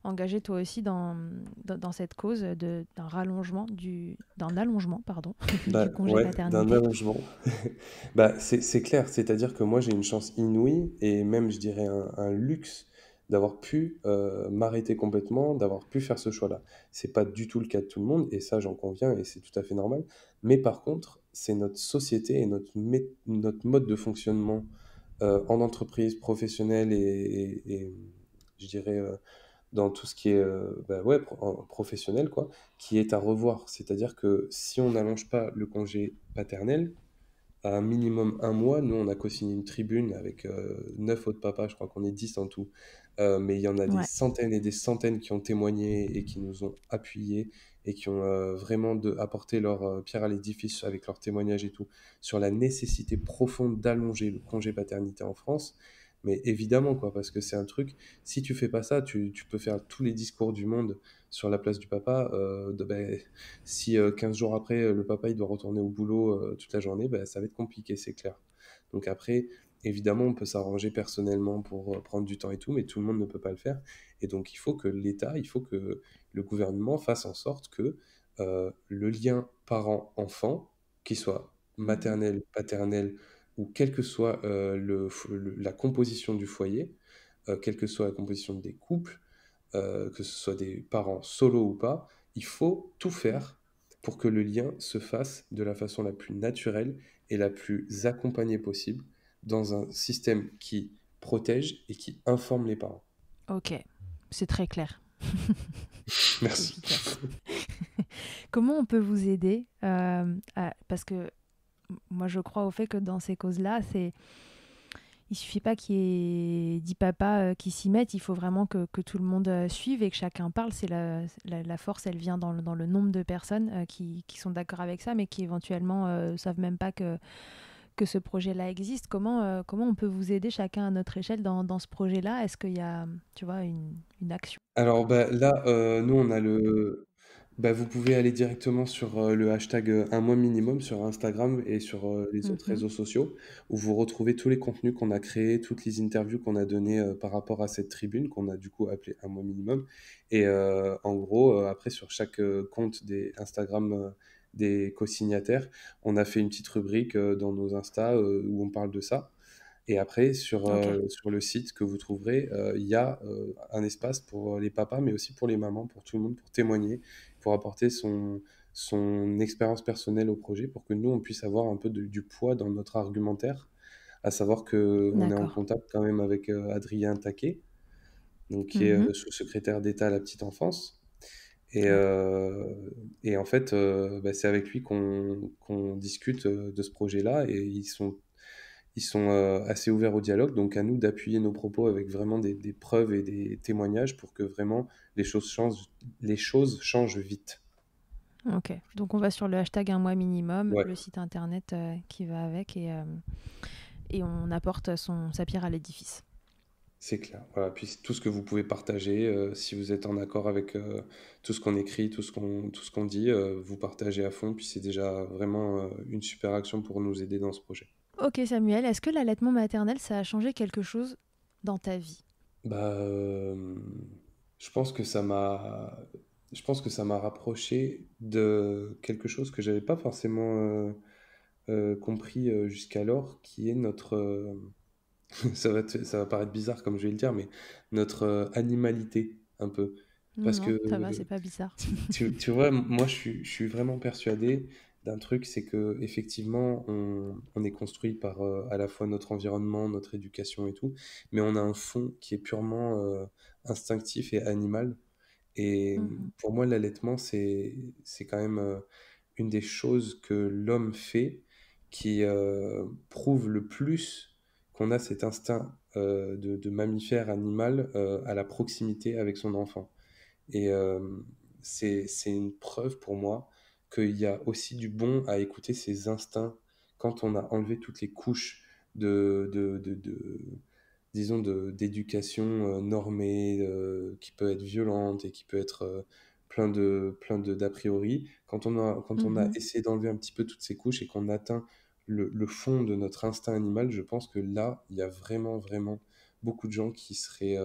Engager toi aussi dans, dans, cette cause d'un rallongement du d'un allongement pardon [LAUGHS] du bah, congé ouais, d'un allongement. [LAUGHS] bah c'est clair, c'est-à-dire que moi j'ai une chance inouïe et même je dirais un, luxe d'avoir pu euh, m'arrêter complètement, d'avoir pu faire ce choix-là. C'est pas du tout le cas de tout le monde et ça j'en conviens et c'est tout à fait normal. Mais par contre, c'est notre société et notre notre mode de fonctionnement euh, en entreprise professionnelle et, je dirais euh, dans tout ce qui est euh, bah professionnel, quoi, qui est à revoir. C'est-à-dire que si on n'allonge pas le congé paternel, à un minimum un mois, nous, on a co-signé une tribune avec euh, neuf autres papas, je crois qu'on est dix en tout, euh, mais il y en a des centaines et des centaines qui ont témoigné et qui nous ont appuyés et qui ont vraiment de, apporté leur pierre à l'édifice avec leur témoignage et tout, sur la nécessité profonde d'allonger le congé paternité en France. Mais évidemment, quoi, parce que c'est un truc, si tu fais pas ça, tu, peux faire tous les discours du monde sur la place du papa. Euh, ben, si 15 euh, jours après, le papa, il doit retourner au boulot euh, toute la journée, ben, ça va être compliqué, c'est clair. Donc après, évidemment, on peut s'arranger personnellement pour prendre du temps et tout, mais tout le monde ne peut pas le faire. Et donc, il faut que l'État, il faut que le gouvernement fasse en sorte que le lien parent-enfant, qu'il soit maternel, paternel, ou quelle que soit euh, le, la composition du foyer, euh, quelle que soit la composition des couples, euh, que ce soit des parents solo ou pas, il faut tout faire pour que le lien se fasse de la façon la plus naturelle et la plus accompagnée possible dans un système qui protège et qui informe les parents. Ok, c'est très clair. [LAUGHS] Merci. [LAUGHS] Comment on peut vous aider Parce que moi, je crois au fait que dans ces causes-là, c'est il suffit pas qu'il y ait dix papas euh, qui s'y mettent, il faut vraiment que, tout le monde euh, suive et que chacun parle. C'est la, force, elle vient dans le, nombre de personnes euh, qui, sont d'accord avec ça, mais qui éventuellement ne savent même pas que, que ce projet-là existe. Comment, comment on peut vous aider chacun à notre échelle dans, ce projet-là Est-ce qu'il y a tu vois, une, action Alors bah, là, nous, on a le, bah, vous pouvez aller directement sur euh, le hashtag euh, un mois minimum sur Instagram et sur euh, les autres mhm. réseaux sociaux où vous retrouvez tous les contenus qu'on a créés, toutes les interviews qu'on a données par rapport à cette tribune qu'on a du coup appelée un mois minimum. Et en gros, après sur chaque compte des Instagram des co-signataires, on a fait une petite rubrique dans nos Insta où on parle de ça. Et après, sur, sur le site que vous trouverez, il y a un espace pour les papas, mais aussi pour les mamans, pour tout le monde, pour témoigner pour apporter son, son expérience personnelle au projet pour que nous, on puisse avoir un peu du poids dans notre argumentaire, à savoir qu'on est en contact quand même avec euh, Adrien Taquet, donc, qui est mhm. euh, sous-secrétaire d'État à la petite enfance. Et, euh, et en fait, bah, c'est avec lui qu'on discute de ce projet-là et ils sont ils sont euh, assez ouverts au dialogue, donc à nous d'appuyer nos propos avec vraiment des, preuves et des témoignages pour que vraiment les choses changent, les choses changent vite. Ok, donc on va sur le hashtag un mois minimum, le site internet euh, qui va avec, et, euh, et on apporte son, sa pierre à l'édifice. C'est clair. Voilà. Puis tout ce que vous pouvez partager, si vous êtes en accord avec tout ce qu'on écrit, tout ce qu'on tout dit, vous partagez à fond. Puis c'est déjà vraiment une super action pour nous aider dans ce projet. Ok Samuel, est-ce que l'allaitement maternel, ça a changé quelque chose dans ta vie Bah, euh, je pense que ça m'a, je pense que ça m'a rapproché de quelque chose que j'avais pas forcément euh, euh, compris jusqu'alors, qui est notre, [LAUGHS] ça va, ça va paraître bizarre comme je vais le dire, mais notre animalité un peu. Parce non, que ça c'est pas bizarre. tu, vois, moi je suis, je suis vraiment persuadé d'un truc, c'est que effectivement, on, est construit par euh, à la fois notre environnement, notre éducation et tout, mais on a un fond qui est purement euh, instinctif et animal. Et mmh. pour moi, l'allaitement, c'est quand même euh, une des choses que l'homme fait qui prouve le plus qu'on a cet instinct de, de, mammifère animal à la proximité avec son enfant. Et c'est une preuve pour moi qu'il y a aussi du bon à écouter ses instincts quand on a enlevé toutes les couches de, d'éducation euh, normée euh, qui peut être violente et qui peut être euh, plein de plein d'a priori quand on a mhm. essayé d'enlever un petit peu toutes ces couches et qu'on atteint le, fond de notre instinct animal je pense que là il y a vraiment vraiment beaucoup de gens qui seraient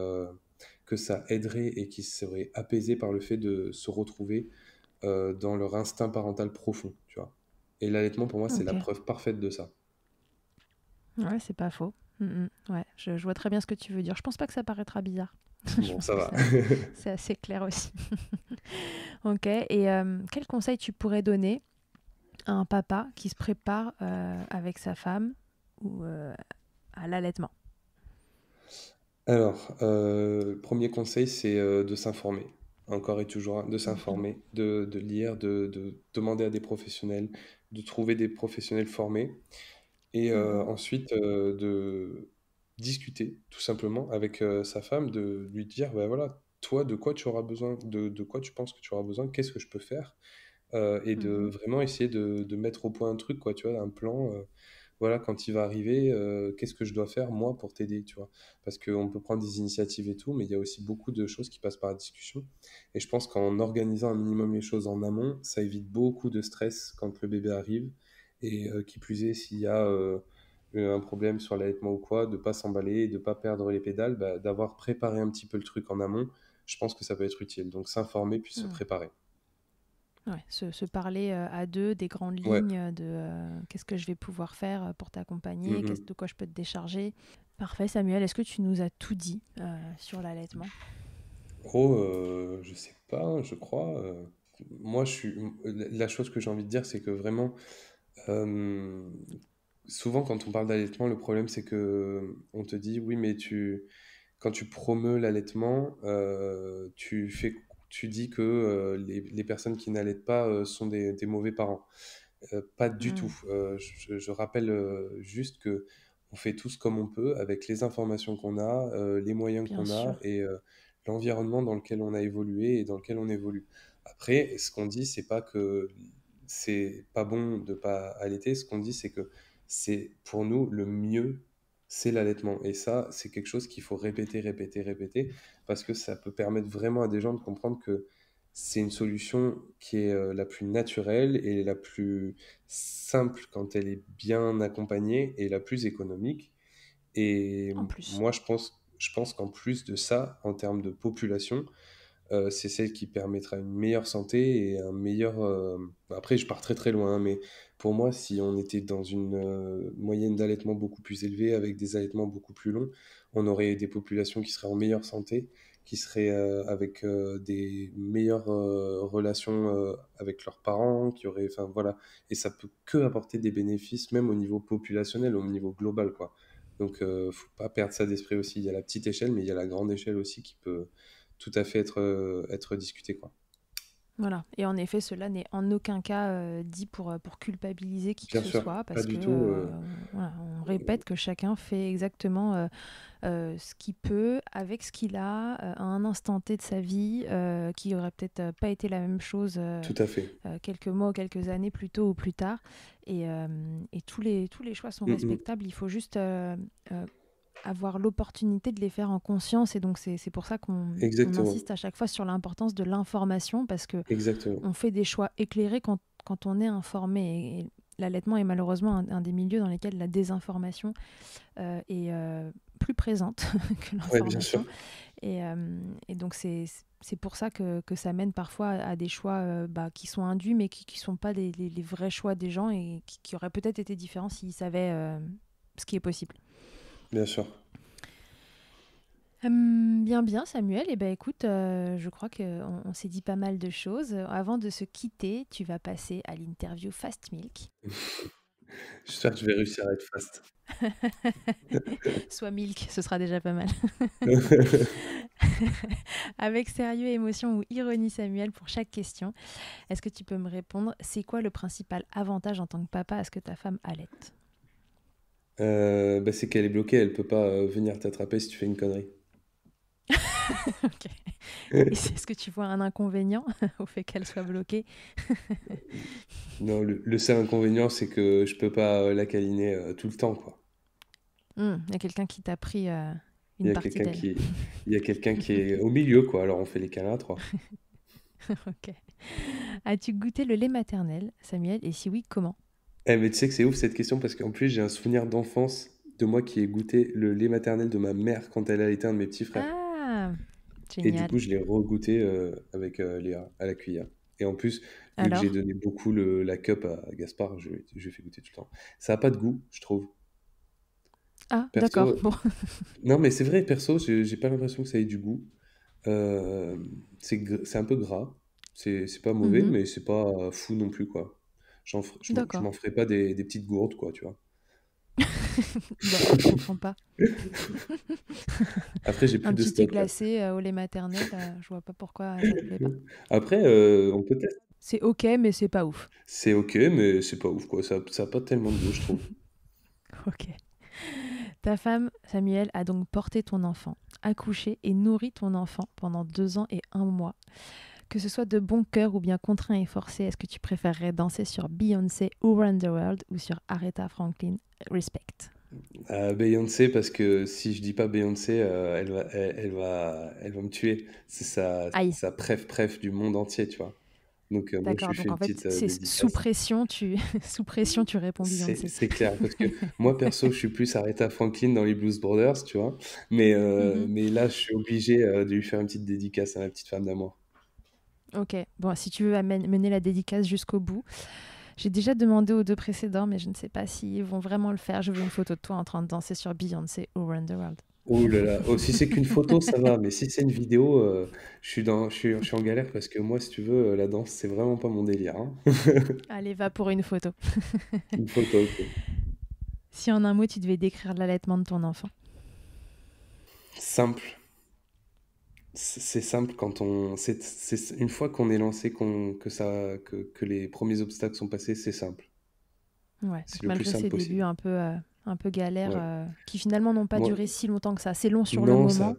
que ça aiderait et qui seraient apaisés par le fait de se retrouver euh, dans leur instinct parental profond, tu vois. Et l'allaitement, pour moi, c'est la preuve parfaite de ça. Ouais, c'est pas faux. Mm, mm. Ouais, je, vois très bien ce que tu veux dire. Je pense pas que ça paraîtra bizarre. [LAUGHS] Bon, ça va. [LAUGHS] c'est assez clair aussi. [LAUGHS] ok, et euh, quel conseil tu pourrais donner à un papa qui se prépare euh, avec sa femme ou euh, à l'allaitement Alors, le premier conseil, c'est de s'informer encore et toujours, hein, de s'informer, de, lire, de, demander à des professionnels, de trouver des professionnels formés, et euh, mmh. ensuite euh, de discuter tout simplement avec euh, sa femme, de lui dire, bah, voilà, toi, de quoi tu auras besoin, de, de, quoi tu penses que tu auras besoin, qu'est-ce que je peux faire, et de mmh. vraiment essayer de, mettre au point un truc, quoi, tu vois, un plan voilà, quand il va arriver, euh, qu'est-ce que je dois faire moi pour t'aider, tu vois Parce qu'on peut prendre des initiatives et tout, mais il y a aussi beaucoup de choses qui passent par la discussion. Et je pense qu'en organisant un minimum les choses en amont, ça évite beaucoup de stress quand le bébé arrive. Et euh, qui plus est, s'il y a euh, un problème sur l'allaitement ou quoi, de pas s'emballer, de pas perdre les pédales, bah, d'avoir préparé un petit peu le truc en amont, je pense que ça peut être utile. Donc s'informer puis se mmh. préparer se, parler euh, à deux des grandes lignes euh, de euh, qu'est-ce que je vais pouvoir faire pour t'accompagner, mm-hmm. de quoi je peux te décharger. Parfait, Samuel, est-ce que tu nous as tout dit sur l'allaitement Oh, euh, je sais pas, hein, je crois. moi, je suis. La chose que j'ai envie de dire, c'est que vraiment, souvent quand on parle d'allaitement, le problème, c'est que on te dit oui, mais tu quand tu promeus l'allaitement, tu fais tu dis que euh, les, personnes qui n'allaitent pas euh, sont des, mauvais parents. Euh, pas du mmh. tout. Je, je, rappelle juste que on fait tous comme on peut avec les informations qu'on a, les moyens qu'on a et l'environnement dans lequel on a évolué et dans lequel on évolue. Après, ce qu'on dit, c'est pas que c'est pas bon de pas allaiter. Ce qu'on dit, c'est que c'est pour nous le mieux c'est l'allaitement. Et ça, c'est quelque chose qu'il faut répéter, répéter, répéter, parce que ça peut permettre vraiment à des gens de comprendre que c'est une solution qui est euh, la plus naturelle et la plus simple quand elle est bien accompagnée et la plus économique. Et moi, je pense, je pense qu'en plus de ça, en termes de population, euh, c'est celle qui permettra une meilleure santé et un meilleur. Euh, bah, après, je pars très très loin, hein, mais pour moi, si on était dans une euh, moyenne d'allaitement beaucoup plus élevée, avec des allaitements beaucoup plus longs, on aurait des populations qui seraient en meilleure santé, qui seraient avec des meilleures relations avec leurs parents, qui auraient. Enfin voilà. Et ça peut que apporter des bénéfices, même au niveau populationnel, au niveau global, quoi. Donc, ne faut pas perdre ça d'esprit aussi. Il y a la petite échelle, mais il y a la grande échelle aussi qui peut, tout à fait être, euh, être discuté. Quoi. Voilà, et en effet, cela n'est en aucun cas euh, dit pour, euh, pour culpabiliser qui que ce soit, parce que on répète que chacun fait exactement ce qu'il peut avec ce qu'il a à un instant T de sa vie, qui aurait peut-être pas été la même chose tout à fait. quelques mois ou quelques années plus tôt ou plus tard, et, et tous, les, tous les choix sont mm, mm. respectables, il faut juste avoir l'opportunité de les faire en conscience. Et donc, c'est pour ça qu'on insiste à chaque fois sur l'importance de l'information, parce que on fait des choix éclairés quand, quand on est informé. Et, l'allaitement est malheureusement un, des milieux dans lesquels la désinformation euh, est euh, plus présente [LAUGHS] que l'information. et, euh, et, donc c'est pour ça que, que, ça mène parfois à des choix bah, qui sont induits, mais qui ne sont pas les, vrais choix des gens et qui, qui auraient peut-être été différents s'ils savaient ce qui est possible. Bien sûr. Hum, bien, bien, Samuel. Et eh ben, écoute, euh, je crois qu'on on, s'est dit pas mal de choses. Avant de se quitter, tu vas passer à l'interview Fast Milk. [LAUGHS] J'espère que je vais réussir à être fast. [LAUGHS] Soit milk, ce sera déjà pas mal. [LAUGHS] Avec sérieux, émotion ou ironie, Samuel, pour chaque question, est-ce que tu peux me répondre C'est quoi le principal avantage en tant que papa à ce que ta femme allaite euh, bah, c'est qu'elle est bloquée, elle peut pas euh, venir t'attraper si tu fais une connerie. [LAUGHS] ok. [LAUGHS] Est-ce que tu vois un inconvénient [LAUGHS] au fait qu'elle soit bloquée Non, le, seul inconvénient, c'est que je peux pas euh, la câliner tout le temps, quoi. Hmm, il y a quelqu'un qui t'a pris une partie d'elle. Il y a quelqu'un qui est au milieu, quoi. Alors on fait les câlins à trois. ok. As-tu goûté le lait maternel, Samuel Et si oui, comment eh, mais tu sais que c'est ouf cette question parce qu'en plus, j'ai un souvenir d'enfance de moi qui ai goûté le lait maternel de ma mère quand elle a été un de mes petits frères. Ah, Et du coup, je l'ai regoûté euh, avec euh, Léa à la cuillère. Et en plus, vu que j'ai donné beaucoup la cup à Gaspard, je, lui ai fait goûter tout le temps. Ça n'a pas de goût, je trouve. Ah, d'accord. [LAUGHS] non, mais c'est vrai, perso, j'ai pas l'impression que ça ait du goût. Euh, c'est un peu gras. C'est pas mauvais, mhm. mais c'est pas fou non plus, quoi je m'en ferai pas des, petites gourdes, quoi, tu vois. [LAUGHS] bah, je comprends pas. [LAUGHS] Après, j'ai plus de petit stock. glacé euh, au lait maternel, euh, je vois pas pourquoi pas. [LAUGHS] Après, euh, on peut peut-être... C'est ok, mais c'est pas ouf. C'est ok, mais c'est pas ouf, quoi. Ça, ça pas tellement de goût, je trouve. ok. Ta femme, Samuel, a donc porté ton enfant, accouché et nourri ton enfant pendant deux ans et un mois. Que ce soit de bon cœur ou bien contraint et forcé, est-ce que tu préférerais danser sur Beyoncé ou Run the World ou sur Aretha Franklin Respect euh, Beyoncé, parce que si je dis pas Beyoncé, euh, elle, va, elle, va, elle va me tuer. C'est sa, pref sa du monde entier, tu vois. Donc, euh, D'accord, donc en fait, c'est sous pression, tu... [LAUGHS] sous pression, tu réponds Beyoncé. C'est clair, parce que moi, perso, je suis plus Aretha Franklin dans les Blues Brothers, tu vois. Mais, mm-hmm. mais là, je suis obligé de lui faire une petite dédicace à ma petite femme d'amour. Ok, bon, si tu veux mener la dédicace jusqu'au bout. J'ai déjà demandé aux deux précédents, mais je ne sais pas s'ils vont vraiment le faire. Je veux une photo de toi en train de danser sur Beyoncé ou Run the World. Oh là là, oh, si c'est qu'une photo, ça va, mais si c'est une vidéo, euh, je, suis dans, suis, en galère parce que moi, si tu veux, euh, la danse, c'est vraiment pas mon délire. Hein. [LAUGHS] Allez, va pour une photo. une photo, ok. Si en un mot, tu devais décrire l'allaitement de ton enfant. Simple, c'est simple quand on c'est, une fois qu'on est lancé qu'on que ça que, les premiers obstacles sont passés c'est simple ouais malgré ces débuts un peu euh, un peu galères euh, qui finalement n'ont pas duré si longtemps que ça c'est long sur le moment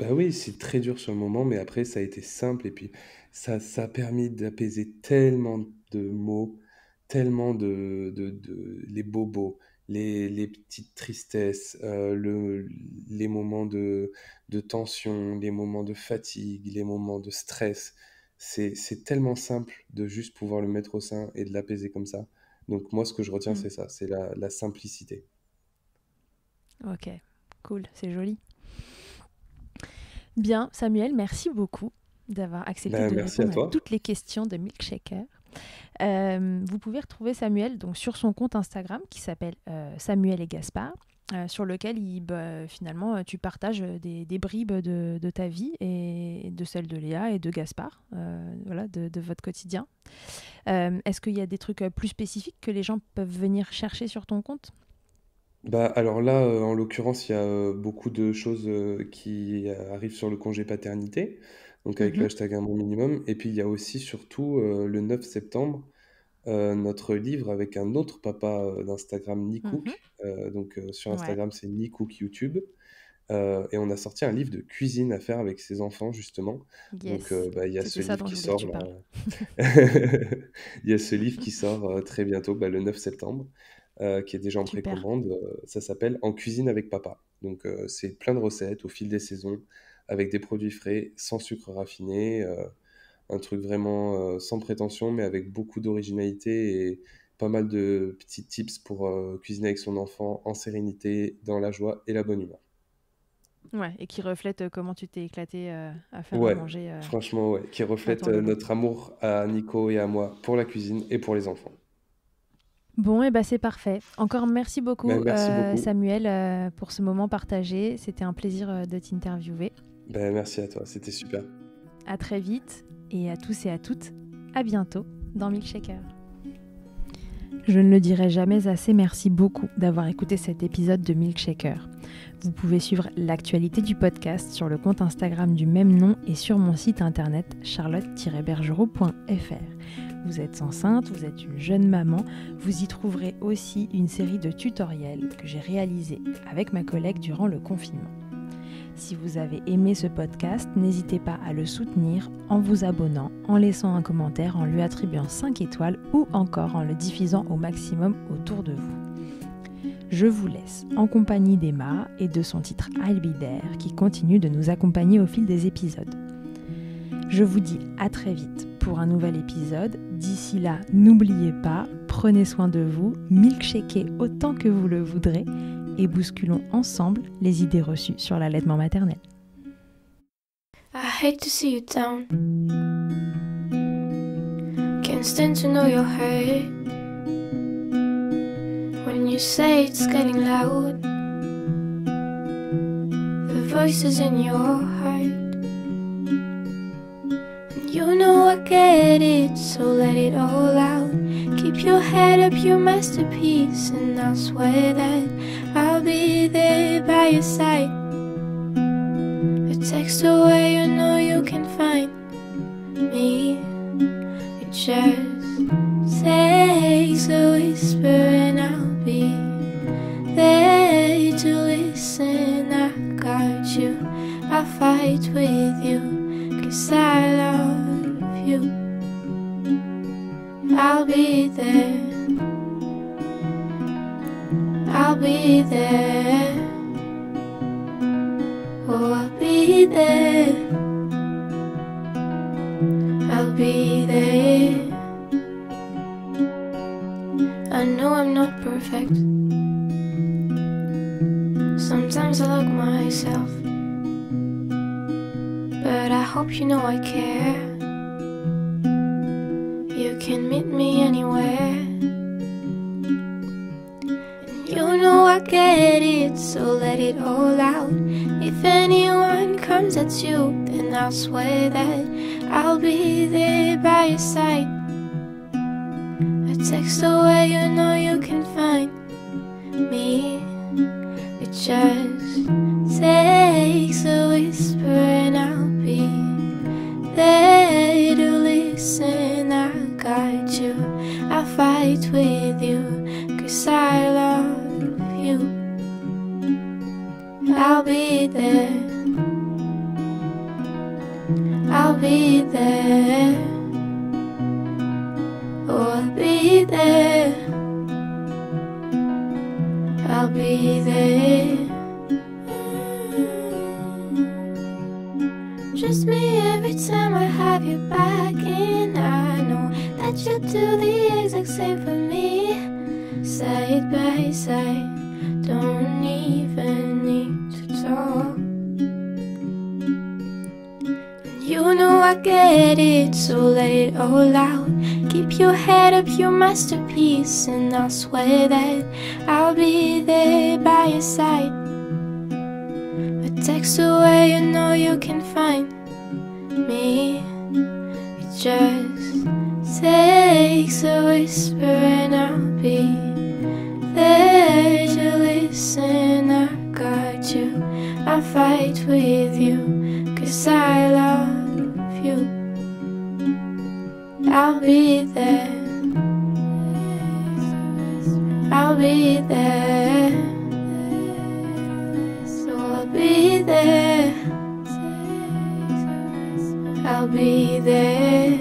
bah oui c'est très dur sur le moment mais après ça a été simple et puis ça ça a permis d'apaiser tellement de mots tellement de, de, de les bobos les, petites tristesses, euh, les moments de, tension, les moments de fatigue, les moments de stress. C'est tellement simple de juste pouvoir le mettre au sein et de l'apaiser comme ça. Donc moi, ce que je retiens, mm. c'est ça, c'est la, la simplicité. Ok, cool, c'est joli. Bien, Samuel, merci beaucoup d'avoir accepté ben, de répondre toutes les questions de Milkshaker. Euh, vous pouvez retrouver Samuel donc, sur son compte Instagram qui s'appelle euh, Samuel et Gaspard. Euh, sur lequel bah, finalement tu partages des, bribes de, ta vie et de celle de Léa et de Gaspard, voilà, de, de, votre quotidien. Est-ce qu'il y a des trucs plus spécifiques que les gens peuvent venir chercher sur ton compte bah, alors là, en l'occurrence, il y a beaucoup de choses qui arrivent sur le congé paternité donc avec mmh le hashtag un bon minimum. Et puis il y a aussi surtout euh, le 9 septembre, euh, notre livre avec un autre papa euh, d'Instagram, mmh donc sur Instagram, c'est Nikouk YouTube. et on a sorti un livre de cuisine à faire avec ses enfants, justement. Donc bah, [LAUGHS] il y a ce livre qui sort Il y a ce livre qui sort très bientôt, bah, le 9 septembre, qui est déjà en précommande. ça s'appelle En cuisine avec papa. Donc, c'est plein de recettes au fil des saisons avec des produits frais, sans sucre raffiné, euh, un truc vraiment euh, sans prétention, mais avec beaucoup d'originalité et pas mal de petits tips pour euh, cuisiner avec son enfant en sérénité, dans la joie et la bonne humeur. Ouais, et qui reflète comment tu t'es éclaté à faire manger. Euh, franchement, ouais, qui reflète notre amour à Nico et à moi pour la cuisine et pour les enfants. Bon, et eh bah ben, c'est parfait. Encore merci beaucoup. Ben, Samuel pour ce moment partagé. C'était un plaisir de t'interviewer. Ben, merci à toi, c'était super. À très vite et à tous et à toutes, à bientôt dans Milkshaker. Je ne le dirai jamais assez, merci beaucoup d'avoir écouté cet épisode de Milkshaker. Vous pouvez suivre l'actualité du podcast sur le compte Instagram du même nom et sur mon site internet charlotte-bergerot.fr. Vous êtes enceinte, vous êtes une jeune maman, vous y trouverez aussi une série de tutoriels que j'ai réalisés avec ma collègue durant le confinement. Si vous avez aimé ce podcast, n'hésitez pas à le soutenir en vous abonnant, en laissant un commentaire, en lui attribuant 5 étoiles ou encore en le diffusant au maximum autour de vous. Je vous laisse en compagnie d'Emma et de son titre I'll qui continue de nous accompagner au fil des épisodes. Je vous dis à très vite pour un nouvel épisode. D'ici là, n'oubliez pas, prenez soin de vous, milkshakez autant que vous le voudrez et bousculons ensemble les idées reçues sur l'allaitement maternel. I hate to see you down. Can't stand to know your hurt. When you say it's getting loud, the voices in your heart. And you know I get it, so let it all out. Keep your head up, your masterpiece, and I swear that by your side. A text away. I'll be there. I'll be there. Oh, I'll be there. I'll be there. Trust me every time I have you back, and I know that you'll do the exact same for let it, so let it all out. Keep your head up, your masterpiece, and I'll swear that I'll be there by your side. A text away, you know you can find me. It just takes a whisper, and I'll be there to listen. I got you, I fight with you, cause I love. I'll be there. I'll be there. So I'll be there. I'll be there.